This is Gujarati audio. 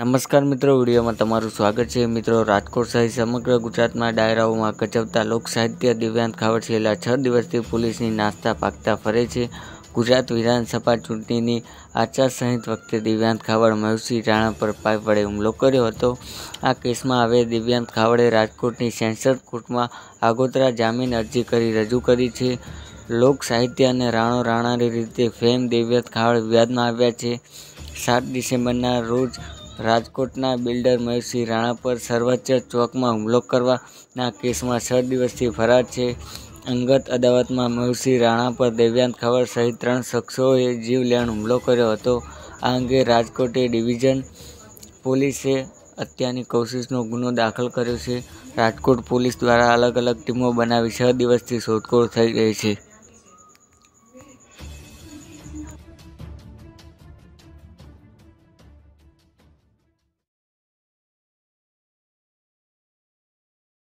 નમસ્કાર મિત્રો વિડીયોમાં તમારું સ્વાગત છે મિત્રો રાજકોટ સહિત સમગ્ર ગુજરાતના ડાયરાઓમાં કચવતા લોકસાહિત્ય દિવ્યાંત ખાવડ છેલ્લા છ દિવસથી પોલીસની નાસ્તા પાકતા ફરે છે ગુજરાત વિધાનસભા ચૂંટણીની આચારસંહિત વખતે દિવ્યાંત ખાવડ મયુસિંહ રાણા પર પાઇપ વડે હુમલો કર્યો હતો આ કેસમાં હવે દિવ્યાંત ખાવડે રાજકોટની સેન્સર કોર્ટમાં આગોતરા જામીન અરજી કરી રજૂ કરી છે લોક સાહિત્ય અને રાણો રાણાની રીતે ફેમ દિવ્યાંગ ખાવડ વિવાદમાં આવ્યા છે સાત ડિસેમ્બરના રોજ રાજકોટના બિલ્ડર મહેશસિંહ રાણા પર સર્વોચ્ચ ચોકમાં હુમલો કરવાના કેસમાં છ દિવસથી ફરાર છે અંગત અદાવતમાં મહેશસિંહ રાણા પર દેવ્યાંત ખવર સહિત ત્રણ શખ્સોએ જીવલેણ હુમલો કર્યો હતો આ અંગે રાજકોટે ડિવિઝન પોલીસે અત્યારની કોશિશનો ગુનો દાખલ કર્યો છે રાજકોટ પોલીસ દ્વારા અલગ અલગ ટીમો બનાવી છ દિવસથી શોધખોળ થઈ રહી છે